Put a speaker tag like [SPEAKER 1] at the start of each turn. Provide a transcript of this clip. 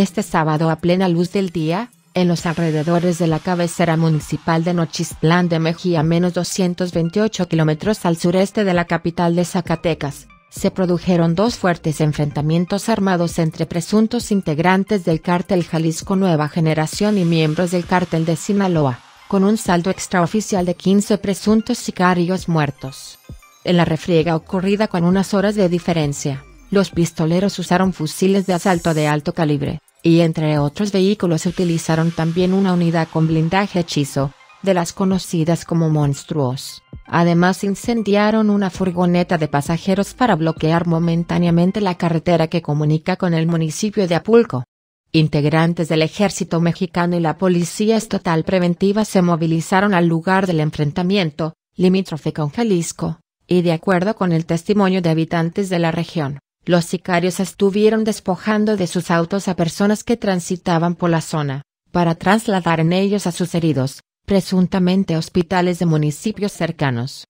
[SPEAKER 1] Este sábado a plena luz del día, en los alrededores de la cabecera municipal de Nochistlán de Mejía, menos 228 kilómetros al sureste de la capital de Zacatecas, se produjeron dos fuertes enfrentamientos armados entre presuntos integrantes del cártel Jalisco Nueva Generación y miembros del cártel de Sinaloa, con un saldo extraoficial de 15 presuntos sicarios muertos. En la refriega ocurrida con unas horas de diferencia, los pistoleros usaron fusiles de asalto de alto calibre, y entre otros vehículos se utilizaron también una unidad con blindaje hechizo, de las conocidas como monstruos. Además incendiaron una furgoneta de pasajeros para bloquear momentáneamente la carretera que comunica con el municipio de Apulco. Integrantes del ejército mexicano y la policía estatal preventiva se movilizaron al lugar del enfrentamiento, limítrofe con Jalisco, y de acuerdo con el testimonio de habitantes de la región, los sicarios estuvieron despojando de sus autos a personas que transitaban por la zona, para trasladar en ellos a sus heridos, presuntamente a hospitales de municipios cercanos.